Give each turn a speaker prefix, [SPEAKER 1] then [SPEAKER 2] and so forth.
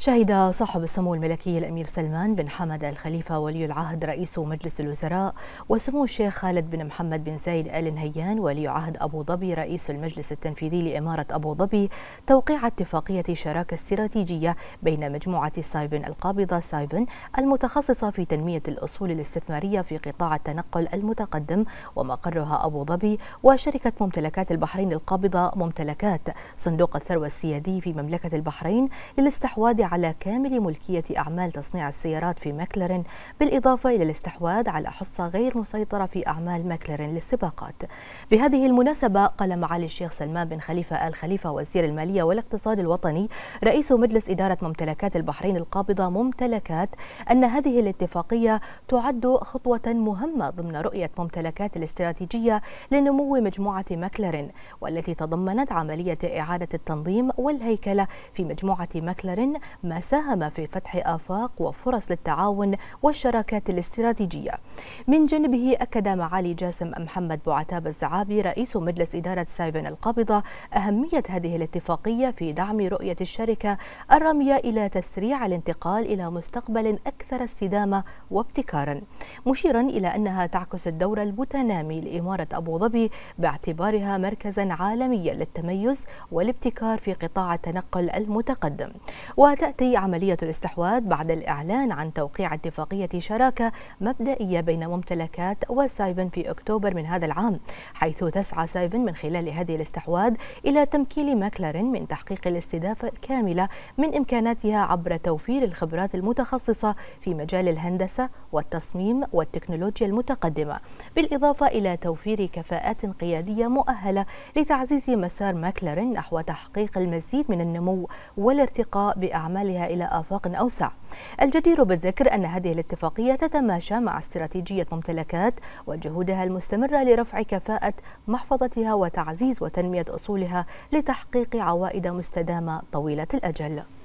[SPEAKER 1] شهد صاحب السمو الملكي الأمير سلمان بن حمد الخليفة ولي العهد رئيس مجلس الوزراء وسمو الشيخ خالد بن محمد بن زايد آل نهيان ولي عهد أبو ظبي رئيس المجلس التنفيذي لإمارة أبو ظبي توقيع اتفاقية شراكة استراتيجية بين مجموعة سايفن القابضة سايفن المتخصصة في تنمية الأصول الاستثمارية في قطاع التنقل المتقدم ومقرها أبو ظبي وشركة ممتلكات البحرين القابضة ممتلكات صندوق الثروة السيادي في مملكة البحرين للاستحواذ على كامل ملكية أعمال تصنيع السيارات في ماكلارين بالإضافة إلى الاستحواذ على حصة غير مسيطرة في أعمال ماكلارين للسباقات بهذه المناسبة قال معالي الشيخ سلمان بن خليفة آل خليفة وزير المالية والاقتصاد الوطني رئيس مجلس إدارة ممتلكات البحرين القابضة ممتلكات أن هذه الاتفاقية تعد خطوة مهمة ضمن رؤية ممتلكات الاستراتيجية لنمو مجموعة ماكلارين والتي تضمنت عملية إعادة التنظيم والهيكلة في مجموعة ماكلارين ما ساهم في فتح آفاق وفرص للتعاون والشراكات الاستراتيجية من جانبه أكد معالي جاسم محمد بوعتاب الزعابي رئيس مجلس إدارة سايبن القابضة أهمية هذه الاتفاقية في دعم رؤية الشركة الرامية إلى تسريع الانتقال إلى مستقبل أكثر استدامة وابتكارا مشيرا إلى أنها تعكس الدور المتنامي لإمارة أبو ظبي باعتبارها مركزا عالميا للتميز والابتكار في قطاع التنقل المتقدم وتأتي تأتي عملية الاستحواذ بعد الإعلان عن توقيع اتفاقية شراكة مبدئية بين ممتلكات وسايفن في أكتوبر من هذا العام حيث تسعى سايفن من خلال هذه الاستحواذ إلى تمكين ماكلارين من تحقيق الاستدافة الكاملة من إمكاناتها عبر توفير الخبرات المتخصصة في مجال الهندسة والتصميم والتكنولوجيا المتقدمة بالإضافة إلى توفير كفاءات قيادية مؤهلة لتعزيز مسار ماكلارين نحو تحقيق المزيد من النمو والارتقاء بأعمال استعمالها إلى آفاق أوسع الجدير بالذكر أن هذه الاتفاقية تتماشى مع استراتيجية ممتلكات وجهودها المستمرة لرفع كفاءة محفظتها وتعزيز وتنمية أصولها لتحقيق عوائد مستدامة طويلة الأجل